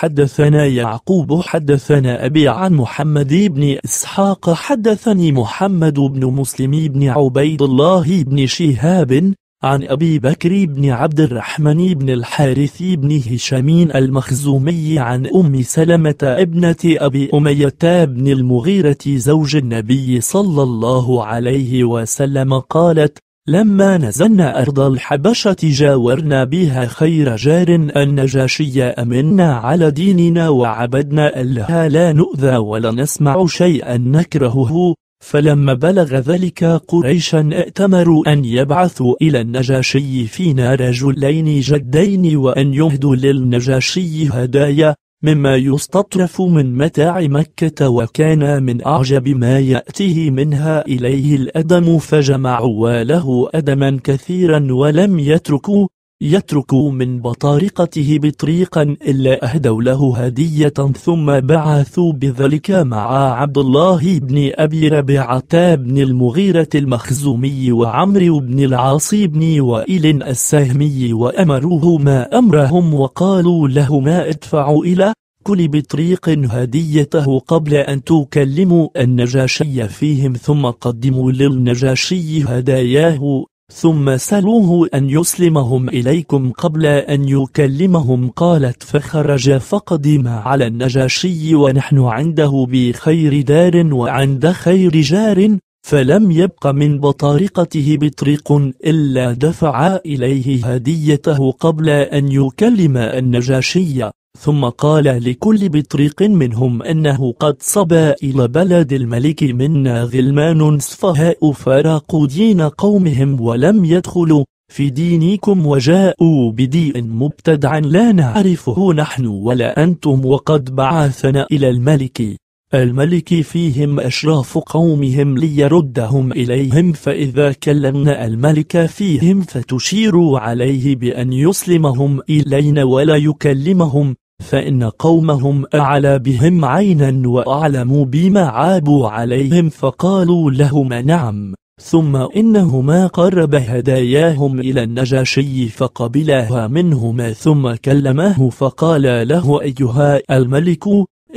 حدثنا يعقوب حدثنا أبي عن محمد بن إسحاق حدثني محمد بن مسلم بن عبيد الله بن شهاب عن أبي بكر بن عبد الرحمن بن الحارث بن هشام المخزومي عن أم سلمة ابنة أبي أمية بن المغيرة زوج النبي صلى الله عليه وسلم قالت لما نزلنا أرض الحبشة جاورنا بها خير جار النجاشي أمنا على ديننا وعبدنا الله لا نؤذى ولا نسمع شيئا نكرهه فلما بلغ ذلك قريشا ائتمروا أن يبعثوا إلى النجاشي فينا رجلين جدين وأن يهدوا للنجاشي هدايا مما يستطرف من متاع مكة وكان من أعجب ما يأتيه منها إليه الأدم فجمعوا له أدما كثيرا ولم يتركوا يترك من بطارقته بطريقا إلا أهدوا له هدية ثم بعثوا بذلك مع عبد الله بن أبي ربيعة بن المغيرة المخزومي وعمرو بن العاص بن وائل السهمي وأمروهما أمرهم وقالوا لهما ادفعوا إلى كل بطريق هديته قبل أن تكلموا النجاشي فيهم ثم قدموا للنجاشي هداياه ثم سلوه أن يسلمهم إليكم قبل أن يكلمهم قالت فخرج فقدم على النجاشي ونحن عنده بخير دار وعند خير جار فلم يبق من بطارقته بطريق إلا دفع إليه هديته قبل أن يكلم النجاشي ثم قال لكل بطريق منهم أنه قد صبى إلى بلد الملك منا غلمان سفهاء فراقوا دين قومهم ولم يدخلوا في دينكم وجاءوا بديء مبتدع لا نعرفه نحن ولا أنتم وقد بعثنا إلى الملك الملك فيهم أشراف قومهم ليردهم إليهم فإذا كلمنا الملك فيهم فتشيروا عليه بأن يسلمهم إلينا ولا يكلمهم فإن قومهم أعلى بهم عينا وأعلم بما عابوا عليهم فقالوا لهما نعم ثم إنهما قرب هداياهم إلى النجاشي فقبلها منهما ثم كلمه فقال له أيها الملك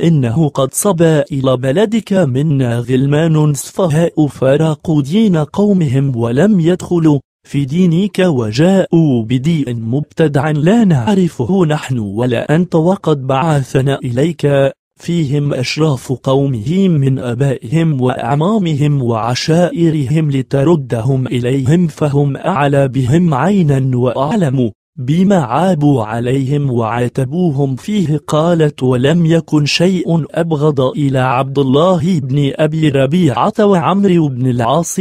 إنه قد صبا إلى بلدك منا غلمان سفهاء فراقوا دين قومهم ولم يدخلوا في دينك وجاءوا بدين مبتدع لا نعرفه نحن ولا أنت وقد بعثنا إليك فيهم أشراف قومهم من أبائهم وأعمامهم وعشائرهم لتردهم إليهم فهم أعلى بهم عينا وأعلم بما عابوا عليهم وعاتبوهم فيه قالت ولم يكن شيء أبغض إلى عبد الله بن أبي ربيعة وعمر بن العاص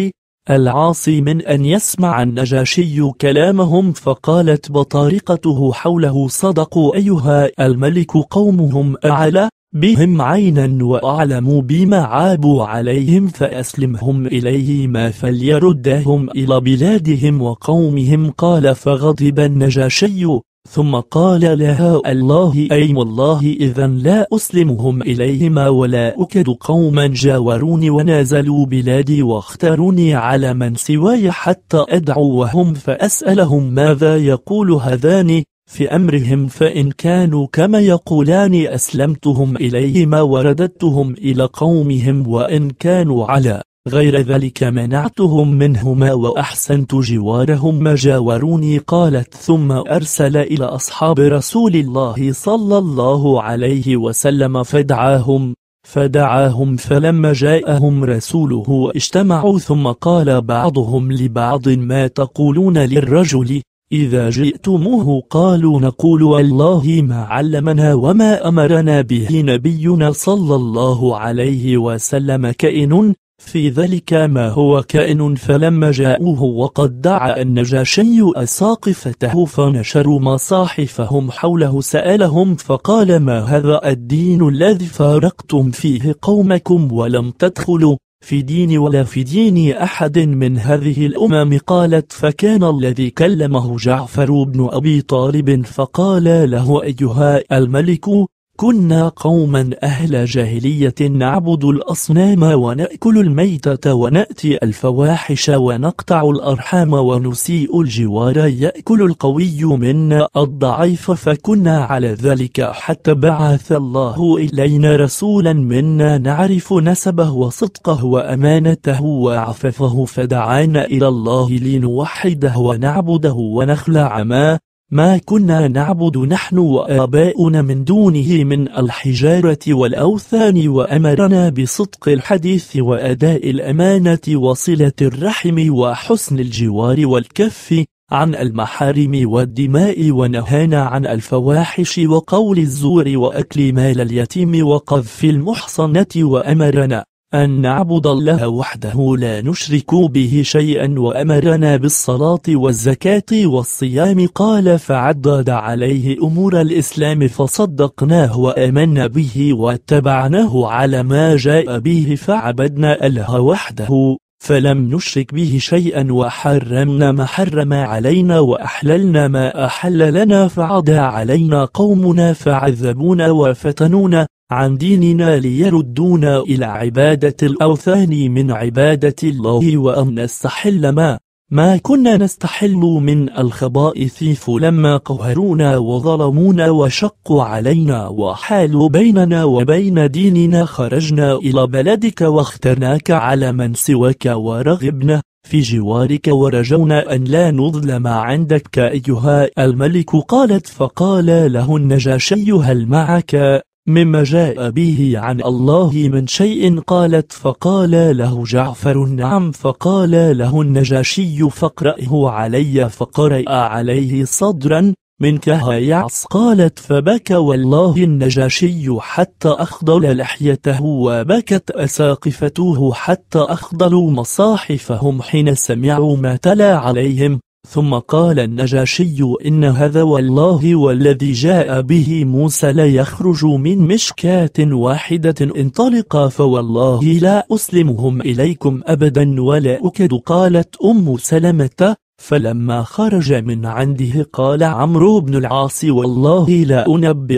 العاصي من أن يسمع النجاشي كلامهم فقالت بطارقته حوله صدقوا أيها الملك قومهم أعلى بهم عينا وأعلموا بما عابوا عليهم فأسلمهم إليهما فليردهم إلى بلادهم وقومهم قال فغضب النجاشي ثم قال لها الله أي والله إذا لا أسلمهم إليهما ولا أكد قوما جاوروني ونازلوا بلادي واختاروني على من سواي حتى أدعوهم فأسألهم ماذا يقول هذان في أمرهم فإن كانوا كما يقولان أسلمتهم إليهما ورددتهم إلى قومهم وإن كانوا على غير ذلك منعتهم منهما وأحسنت جوارهم ما جاوروني قالت ثم أرسل إلى أصحاب رسول الله صلى الله عليه وسلم فدعاهم فدعاهم فلما جاءهم رسوله اجتمعوا ثم قال بعضهم لبعض ما تقولون للرجل إذا جئتموه قالوا نقول والله ما علمنا وما أمرنا به نبينا صلى الله عليه وسلم كائن في ذلك ما هو كائن فلما جاءوه وقد دعا النجاشي أساقفته فنشروا مصاحفهم حوله سألهم فقال ما هذا الدين الذي فارقتم فيه قومكم ولم تدخلوا في دين ولا في دين أحد من هذه الأمم قالت فكان الذي كلمه جعفر بن أبي طالب فقال له أيها الملك كنا قوما أهل جاهلية نعبد الأصنام ونأكل الميتة ونأتي الفواحش ونقطع الأرحام ونسيء الجوار يأكل القوي منا الضعيف فكنا على ذلك حتى بعث الله إلينا رسولا منا نعرف نسبه وصدقه وأمانته وعففه فدعانا إلى الله لنوحده ونعبده ونخلع ما ما كنا نعبد نحن وآباؤنا من دونه من الحجارة والأوثان وأمرنا بصدق الحديث وأداء الأمانة وصلة الرحم وحسن الجوار والكف عن المحارم والدماء ونهانا عن الفواحش وقول الزور وأكل مال اليتيم وقذف المحصنة وأمرنا أن نعبد الله وحده لا نشرك به شيئا وأمرنا بالصلاة والزكاة والصيام قال فعدد عليه أمور الإسلام فصدقناه وأمنا به واتبعناه على ما جاء به فعبدنا الله وحده فلم نشرك به شيئا وحرمنا ما حرم علينا وأحللنا ما أحل لنا فعدى علينا قومنا فعذبونا وفتنونا عن ديننا ليردونا إلى عبادة الأوثان من عبادة الله وأن نستحل ما ما كنا نستحل من الخبائث فلما قهرونا وظلمونا وشقوا علينا وحالوا بيننا وبين ديننا خرجنا إلى بلدك واخترناك على من سواك ورغبنا في جوارك ورجونا أن لا نظلم عندك أيها الملك قالت فقال له النجاشي هل معك مما جاء به عن الله من شيء قالت فقال له جعفر نعم فقال له النجاشي فقرأه علي فقرأ عليه صدرا منك هيعص قالت فبكى والله النجاشي حتى أخضل لحيته وبكت أساقفته حتى أخضلوا مصاحفهم حين سمعوا ما تلا عليهم ثم قال النجاشي إن هذا والله والذي جاء به موسى لا يخرج من مشكاة واحدة انطلق فوالله لا أسلمهم إليكم أبدا ولا أكد قالت أم سلمة فلما خرج من عنده قال عمرو بن العاص والله لا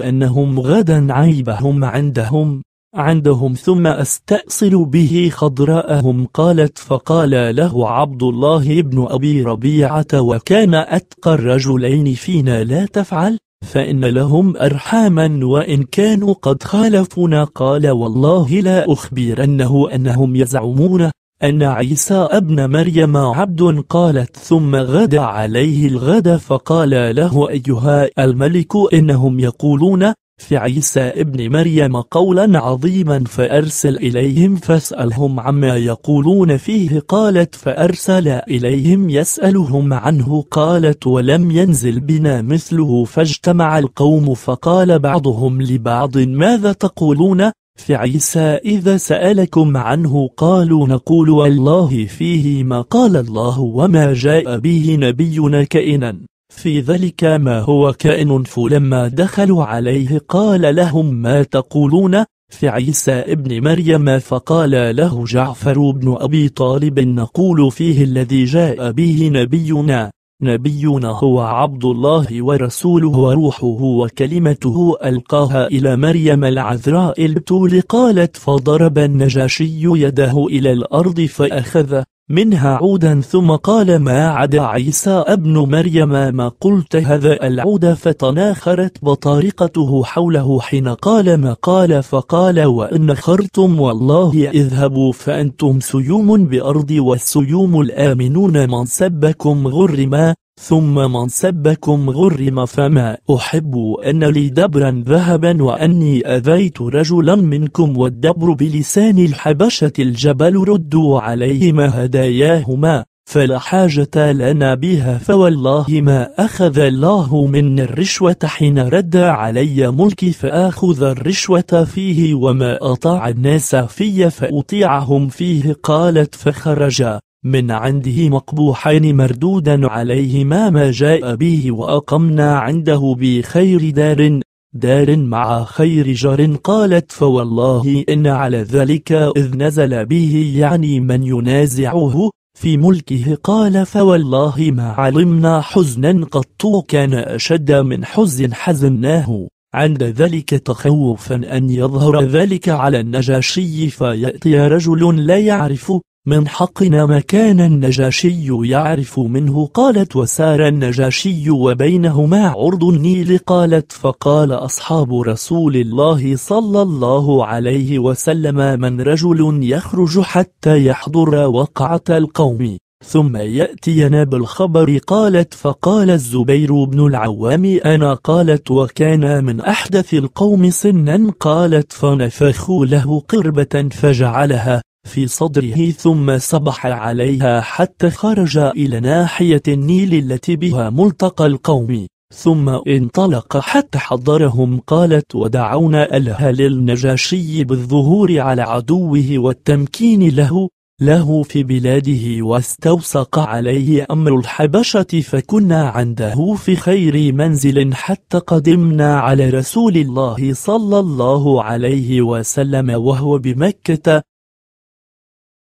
أنهم غدا عيبهم عندهم عندهم ثم أستأصل به خضراءهم قالت فقال له عبد الله بن أبي ربيعة وكان أتقى الرجلين فينا لا تفعل فإن لهم أرحاما وإن كانوا قد خالفونا قال والله لا أخبرنه أنهم يزعمون أن عيسى ابن مريم عبد قالت ثم غدا عليه الغد فقال له أيها الملك إنهم يقولون في عيسى ابن مريم قولا عظيما فأرسل إليهم فاسألهم عما يقولون فيه قالت فأرسل إليهم يسألهم عنه قالت ولم ينزل بنا مثله فاجتمع القوم فقال بعضهم لبعض ماذا تقولون في عيسى إذا سألكم عنه قالوا نقول والله فيه ما قال الله وما جاء به نبينا كائنا في ذلك ما هو كائن فلما دخلوا عليه قال لهم ما تقولون في عيسى ابن مريم فقال له جعفر بن أبي طالب نقول فيه الذي جاء به نبينا نبينا هو عبد الله ورسوله وروحه وكلمته ألقاها إلى مريم العذراء البتول قالت فضرب النجاشي يده إلى الأرض فأخذ منها عودا ثم قال ما عدا عيسى ابن مريم ما قلت هذا العود فتناخرت بطارقته حوله حين قال ما قال فقال وإن خرتم والله اذهبوا فأنتم سيوم بأرضي والسيوم الآمنون من سبكم غرما ثم من سبكم غرم فما أحب أن لي دبرا ذهبا وأني أذيت رجلا منكم والدبر بلسان الحبشة الجبل ردوا عليهما هداياهما فلا حاجة لنا بها فوالله ما أخذ الله من الرشوة حين رد علي ملكي فآخذ الرشوة فيه وما أطاع الناس في فأطيعهم فيه قالت فخرج من عنده مقبوحين مردودا عليهما ما جاء به وأقمنا عنده بخير دار دار مع خير جار قالت فوالله إن على ذلك إذ نزل به يعني من ينازعه في ملكه قال فوالله ما علمنا حزنا قط كان أشد من حزن حزناه عند ذلك تخوفا أن يظهر ذلك على النجاشي فيأتي رجل لا يعرف من حقنا ما كان النجاشي يعرف منه قالت وسار النجاشي وبينهما عرض النيل قالت فقال أصحاب رسول الله صلى الله عليه وسلم من رجل يخرج حتى يحضر وقعة القوم ثم يأتينا بالخبر قالت فقال الزبير بن العوام أنا قالت وكان من أحدث القوم سنا قالت فنفخوا له قربة فجعلها في صدره ثم سبح عليها حتى خرج إلى ناحية النيل التي بها ملتقى القوم ثم انطلق حتى حضرهم قالت ودعونا ألها للنجاشي بالظهور على عدوه والتمكين له له في بلاده واستوسق عليه أمر الحبشة فكنا عنده في خير منزل حتى قدمنا على رسول الله صلى الله عليه وسلم وهو بمكة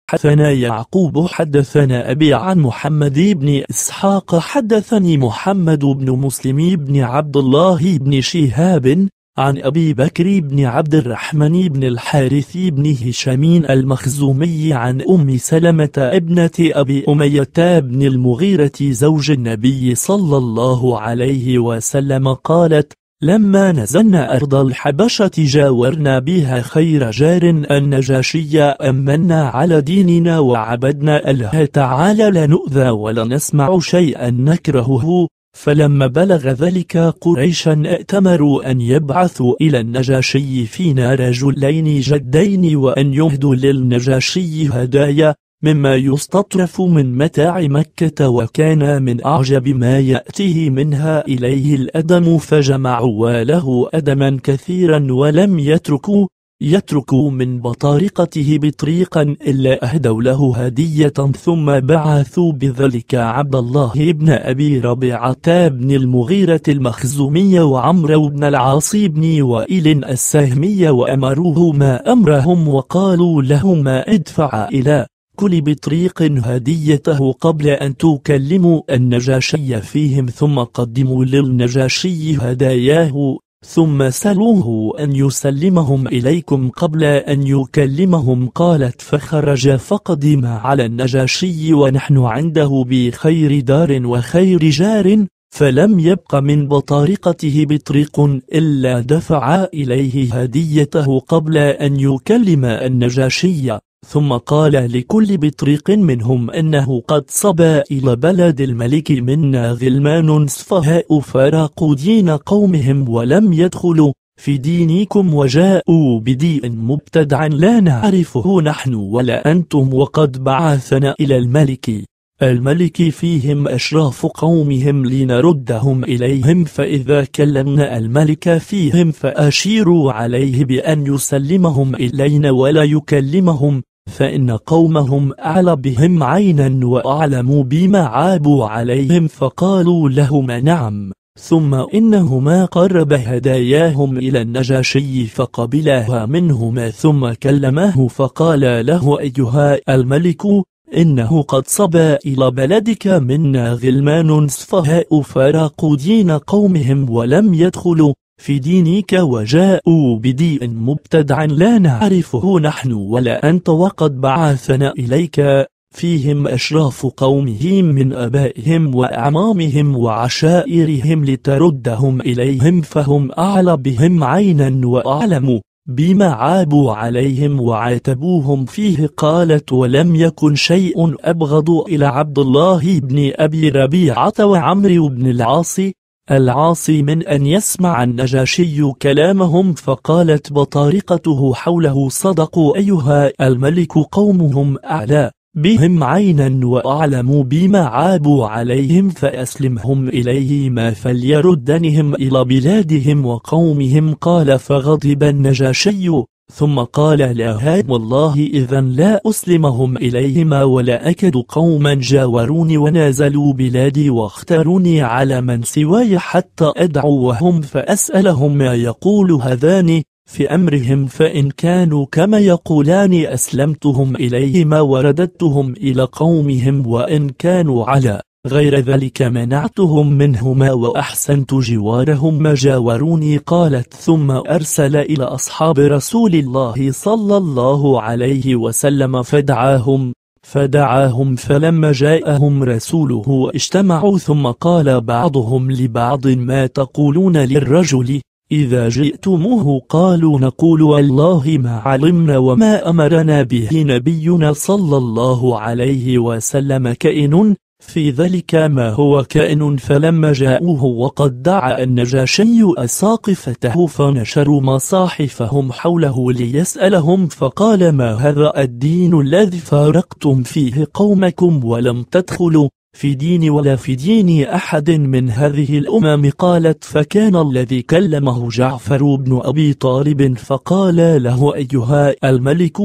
حدثنا يعقوب حدثنا أبي عن محمد بن إسحاق حدثني محمد بن مسلم بن عبد الله بن شهاب عن أبي بكر بن عبد الرحمن بن الحارث بن هشام المخزومي عن أم سلمة ابنة أبي أمية بن المغيرة زوج النبي صلى الله عليه وسلم قالت لما نزلنا أرض الحبشة جاورنا بها خير جار النجاشية أمنا على ديننا وعبدنا الله تعالى لا نؤذى ولا نسمع شيئا نكرهه فلما بلغ ذلك قريشا ائتمروا أن يبعثوا إلى النجاشي فينا رجلين جدين وأن يهدوا للنجاشي هدايا مما يستطرف من متاع مكة وكان من أعجب ما يأتيه منها إليه الأدم فجمعوا له أدما كثيرا ولم يتركوا يتركوا من بطارقته بطريقا إلا أهدوا له هدية ثم بعثوا بذلك عبد الله بن أبي ربيعة بن المغيرة المخزومية وعمرو بن العاص بن وائل السهمية وأمروهما أمرهم وقالوا لهما ادفع إلى التوكل بطريق هديته قبل أن تكلموا النجاشي فيهم ثم قدموا للنجاشي هداياه ثم سلوه أن يسلمهم إليكم قبل أن يكلمهم قالت فخرج فقدم على النجاشي ونحن عنده بخير دار وخير جار فلم يبق من بطارقته بطريق إلا دفع إليه هديته قبل أن يكلم النجاشي ثم قال لكل بطريق منهم أنه قد صبى إلى بلد الملك منا غلمان سفهاء فراقوا دين قومهم ولم يدخلوا في دينكم وجاءوا بديء مبتدع لا نعرفه نحن ولا أنتم وقد بعثنا إلى الملك الملك فيهم أشراف قومهم لنردهم إليهم فإذا كلمنا الملك فيهم فأشيروا عليه بأن يسلمهم إلينا ولا يكلمهم فإن قومهم أعلى بهم عينا وأعلم بما عابوا عليهم فقالوا لهما نعم ثم إنهما قرب هداياهم إلى النجاشي فقبلها منهما ثم كلمه فقال له أيها الملك إنه قد صبى إلى بلدك منا غلمان سفهاء فراقوا دين قومهم ولم يدخلوا في دينك وجاءوا بدين مبتدع لا نعرفه نحن ولا أنت وقد بعثنا إليك فيهم أشراف قومهم من أبائهم وأعمامهم وعشائرهم لتردهم إليهم فهم أعلى بهم عينا وأعلم بما عابوا عليهم وعاتبوهم فيه قالت ولم يكن شيء أبغض إلى عبد الله بن أبي ربيعة وعمر بن العاص العاصي من أن يسمع النجاشي كلامهم فقالت بطارقته حوله صدقوا أيها الملك قومهم أعلى بهم عينا وأعلموا بما عابوا عليهم فأسلمهم إليهما فليردنهم إلى بلادهم وقومهم قال فغضب النجاشي ثم قال لا والله إذا لا أسلمهم إليهما ولا أكد قوما جاوروني ونازلوا بلادي واختاروني على من سواي حتى أدعوهم فأسألهم ما يقول هذان في أمرهم فإن كانوا كما يقولان أسلمتهم إليهما ورددتهم إلى قومهم وإن كانوا على غير ذلك منعتهم منهما وأحسنت جوارهم ما جاوروني قالت ثم أرسل إلى أصحاب رسول الله صلى الله عليه وسلم فدعاهم فدعاهم فلما جاءهم رسوله اجتمعوا ثم قال بعضهم لبعض ما تقولون للرجل إذا جئتموه قالوا نقول والله ما علمنا وما أمرنا به نبينا صلى الله عليه وسلم كائن في ذلك ما هو كائن فلما جاءوه وقد دعا النجاشي أساقفته فنشروا مصاحفهم حوله ليسألهم فقال ما هذا الدين الذي فارقتم فيه قومكم ولم تدخلوا في دين ولا في دين أحد من هذه الأمم قالت فكان الذي كلمه جعفر بن أبي طالب فقال له أيها الملك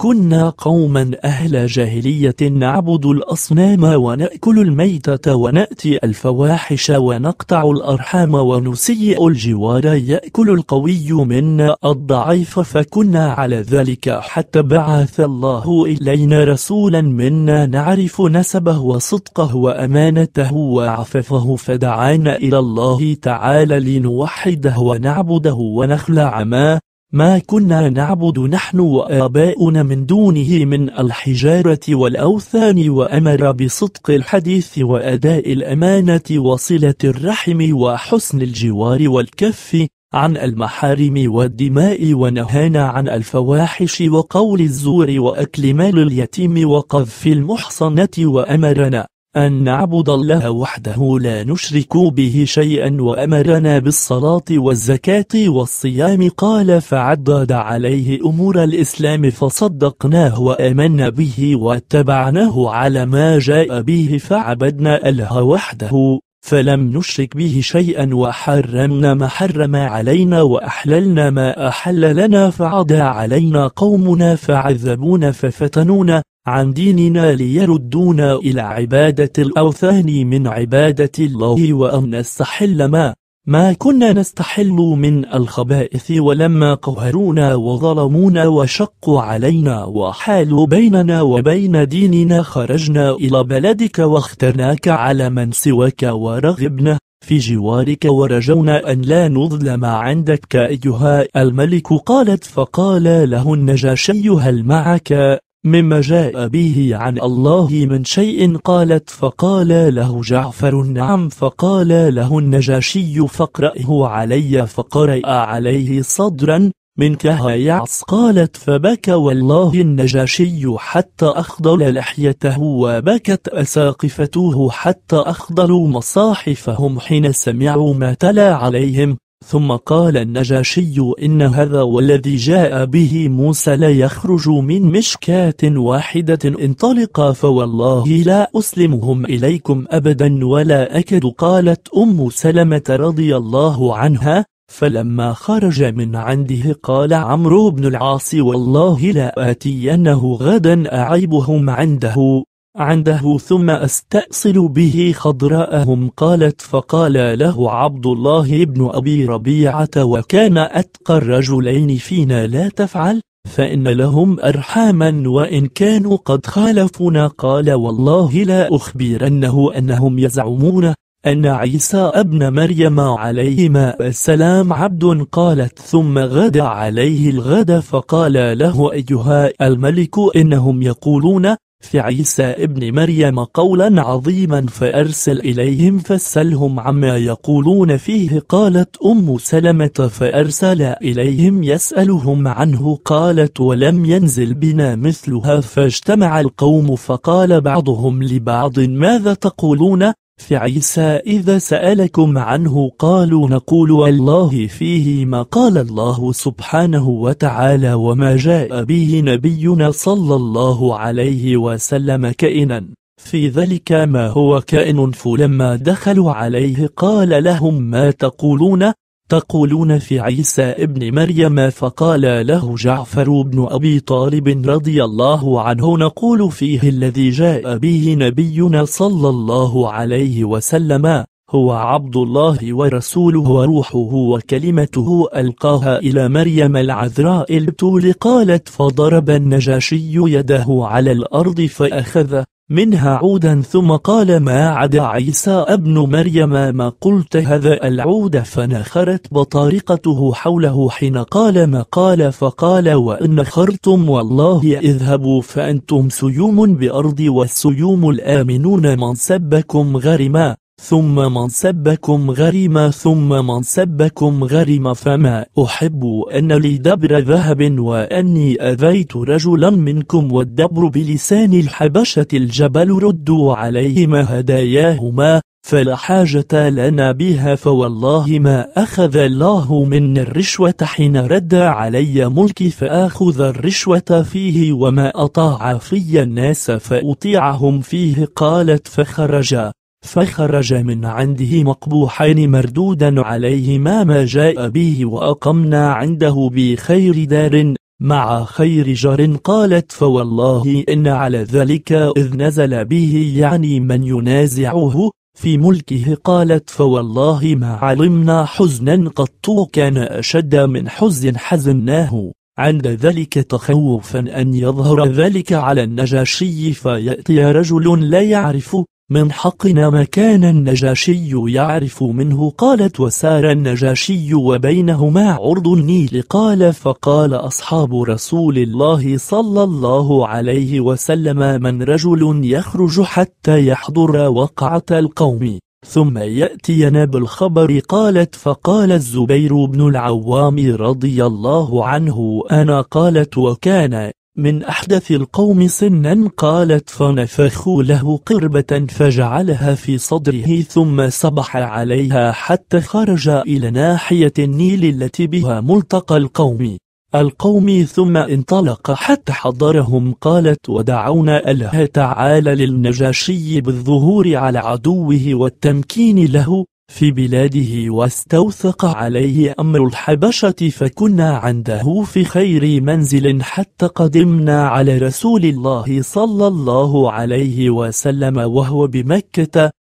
كنا قوما أهل جاهلية نعبد الأصنام ونأكل الميتة ونأتي الفواحش ونقطع الأرحام ونسيء الجوار يأكل القوي منا الضعيف فكنا على ذلك حتى بعث الله إلينا رسولا منا نعرف نسبه وصدقه وأمانته وعففه فدعانا إلى الله تعالى لنوحده ونعبده ونخلع ما ما كنا نعبد نحن وآباؤنا من دونه من الحجارة والأوثان وأمر بصدق الحديث وأداء الأمانة وصلة الرحم وحسن الجوار والكف عن المحارم والدماء ونهانا عن الفواحش وقول الزور وأكل مال اليتيم وقذف المحصنة وأمرنا أن نعبد الله وحده لا نشرك به شيئا وأمرنا بالصلاة والزكاة والصيام قال فعدد عليه أمور الإسلام فصدقناه وآمنا به واتبعناه على ما جاء به فعبدنا الله وحده فلم نشرك به شيئا وحرمنا ما حرم علينا وأحللنا ما أحل لنا فعدى علينا قومنا فعذبونا ففتنونا عن ديننا ليردونا إلى عبادة الأوثان من عبادة الله وأن نستحل ما ما كنا نستحل من الخبائث ولما قهرونا وظلمونا وشقوا علينا وحالوا بيننا وبين ديننا خرجنا إلى بلدك واخترناك على من سواك ورغبنا في جوارك ورجونا أن لا نظلم عندك أيها الملك قالت فقال له النجاشي هل معك مما جاء به عن الله من شيء قالت فقال له جعفر نعم فقال له النجاشي فقرأه علي فقرأ عليه صدرا منك هيعص قالت فبكى والله النجاشي حتى أخضل لحيته وبكت أساقفته حتى أخضلوا مصاحفهم حين سمعوا ما تلا عليهم ثم قال النجاشي إن هذا والذي جاء به موسى لا يخرج من مشكاة واحدة انطلق فوالله لا أسلمهم إليكم أبدا ولا أكد قالت أم سلمة رضي الله عنها فلما خرج من عنده قال عمرو بن العاص والله لا آتينه غدا أعيبهم عنده عنده ثم أستأصل به خضراءهم قالت فقال له عبد الله بن أبي ربيعة وكان أتقى الرجلين فينا لا تفعل فإن لهم أرحاما وإن كانوا قد خالفونا قال والله لا أخبرنه أنهم يزعمون أن عيسى ابن مريم عليهما السلام عبد قالت ثم غدا عليه الغد فقال له أيها الملك إنهم يقولون في عيسى ابن مريم قولا عظيما فأرسل إليهم فسلهم عما يقولون فيه قالت أم سلمة فأرسل إليهم يسألهم عنه قالت ولم ينزل بنا مثلها فاجتمع القوم فقال بعضهم لبعض ماذا تقولون في عيسى إذا سألكم عنه قالوا نقول الله فيه ما قال الله سبحانه وتعالى وما جاء به نبينا صلى الله عليه وسلم كائنا في ذلك ما هو كائن فلما دخلوا عليه قال لهم ما تقولون تقولون في عيسى ابن مريم فقال له جعفر بن أبي طالب رضي الله عنه نقول فيه الذي جاء به نبينا صلى الله عليه وسلم هو عبد الله ورسوله وروحه وكلمته ألقاها إلى مريم العذراء البتول قالت فضرب النجاشي يده على الأرض فأخذ منها عودا ثم قال ما عدا عيسى ابن مريم ما قلت هذا العود فنخرت بطارقته حوله حين قال ما قال فقال وإن نخرتم والله اذهبوا فأنتم سيوم بأرضي والسيوم الآمنون من سبكم غرما ثم من سبكم غريم ثم من سبكم غريم فما أحب أن لي دبر ذهب وأني أذيت رجلا منكم والدبر بلسان الحبشة الجبل ردوا عليهما هداياهما فلا حاجة لنا بها فوالله ما أخذ الله من الرشوة حين رد علي ملكي فآخذ الرشوة فيه وما أطاع في الناس فأطيعهم فيه قالت فخرج فخرج من عنده مقبوحين مردودا عليهما ما جاء به وأقمنا عنده بخير دار مع خير جار قالت فوالله إن على ذلك إذ نزل به يعني من ينازعه في ملكه قالت فوالله ما علمنا حزنا قط كان أشد من حزن حزناه عند ذلك تخوفا أن يظهر ذلك على النجاشي فيأتي رجل لا يعرف من حقنا ما كان النجاشي يعرف منه قالت وسار النجاشي وبينهما عرض النيل قال فقال أصحاب رسول الله صلى الله عليه وسلم من رجل يخرج حتى يحضر وقعة القوم ثم يأتينا بالخبر قالت فقال الزبير بن العوام رضي الله عنه أنا قالت وكان من أحدث القوم سنا قالت فنفخوا له قربة فجعلها في صدره ثم صبح عليها حتى خرج إلى ناحية النيل التي بها ملتقى القوم القوم ثم انطلق حتى حضرهم قالت ودعونا الله تعالى للنجاشي بالظهور على عدوه والتمكين له في بلاده واستوثق عليه أمر الحبشة فكنا عنده في خير منزل حتى قدمنا على رسول الله صلى الله عليه وسلم وهو بمكة